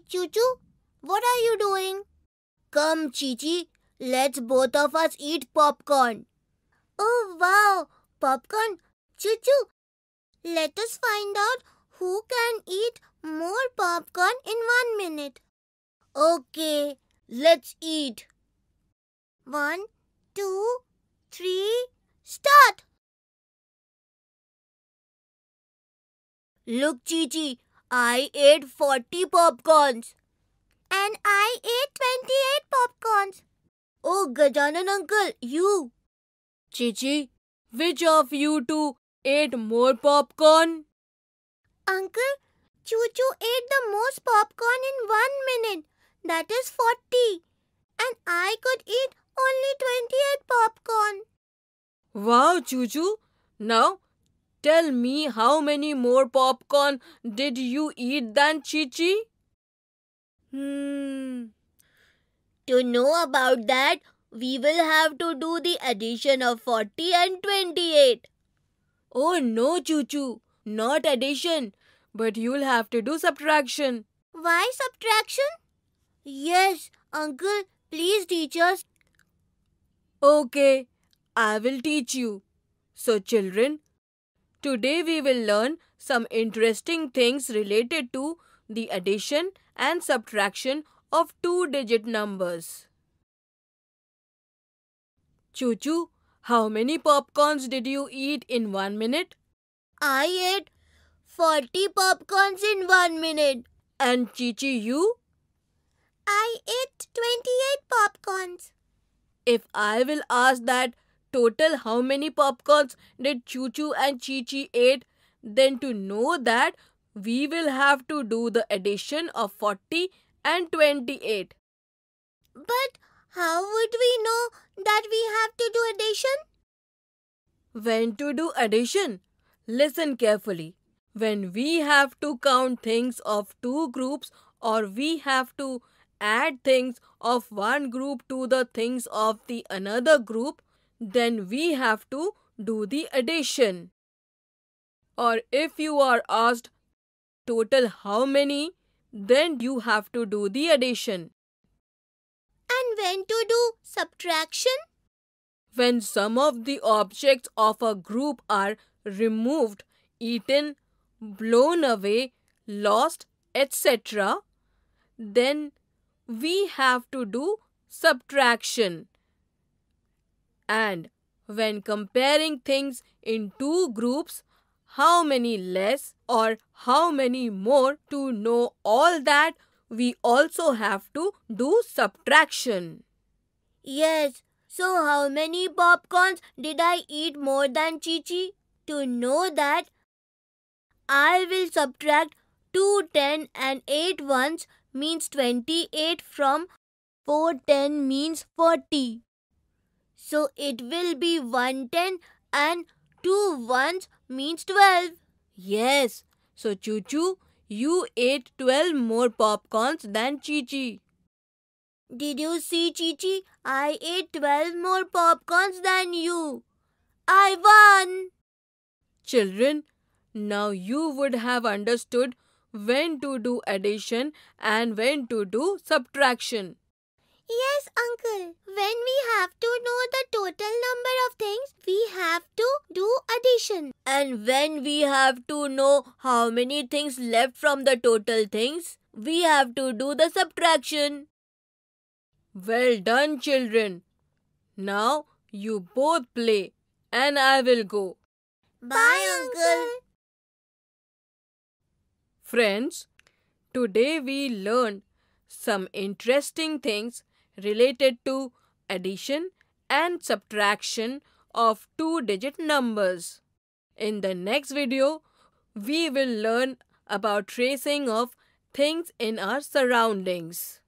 ChuChu, what are you doing? Come, Chichi, let's both of us eat popcorn. Oh, wow, popcorn. Choo-Choo, let us find out who can eat more popcorn in one minute. Okay, let's eat. One, two, three, start! Look, Chichi. I ate 40 popcorns. And I ate 28 popcorns. Oh, Gajanan uncle, you. Chichi, which of you two ate more popcorn? Uncle, Choo-Choo ate the most popcorn in one minute. That is 40. And I could eat only 28 popcorn. Wow, Choo-Choo. Now, Tell me how many more popcorn did you eat than Chichi? Hmm. To know about that, we will have to do the addition of 40 and 28. Oh no, Chuchu. Not addition. But you'll have to do subtraction. Why subtraction? Yes, uncle. Please teach us. Okay, I will teach you. So children, Today we will learn some interesting things related to the addition and subtraction of two-digit numbers. Choo Choo, how many popcorns did you eat in one minute? I ate 40 popcorns in one minute. And Chichi, you? I ate 28 popcorns. If I will ask that total how many popcorns did Choo Choo and Chi Chi ate, then to know that we will have to do the addition of 40 and 28. But how would we know that we have to do addition? When to do addition? Listen carefully. When we have to count things of two groups or we have to add things of one group to the things of the another group, then we have to do the addition. Or if you are asked total how many, then you have to do the addition. And when to do subtraction? When some of the objects of a group are removed, eaten, blown away, lost, etc., then we have to do subtraction. And when comparing things in two groups, how many less or how many more to know all that, we also have to do subtraction. Yes, so how many popcorns did I eat more than Chichi? To know that, I will subtract 2 10 and 8 ones means 28 from 4 10 means 40. So it will be 110 and 2 ones means 12. Yes. So Choo Choo, you ate 12 more popcorns than Chi Chi. Did you see Chi Chi? I ate 12 more popcorns than you. I won. Children, now you would have understood when to do addition and when to do subtraction. Yes, uncle. When we have to know the total number of things, we have to do addition. And when we have to know how many things left from the total things, we have to do the subtraction. Well done, children. Now you both play and I will go. Bye, uncle. Friends, today we learned some interesting things related to addition and subtraction of two-digit numbers. In the next video, we will learn about tracing of things in our surroundings.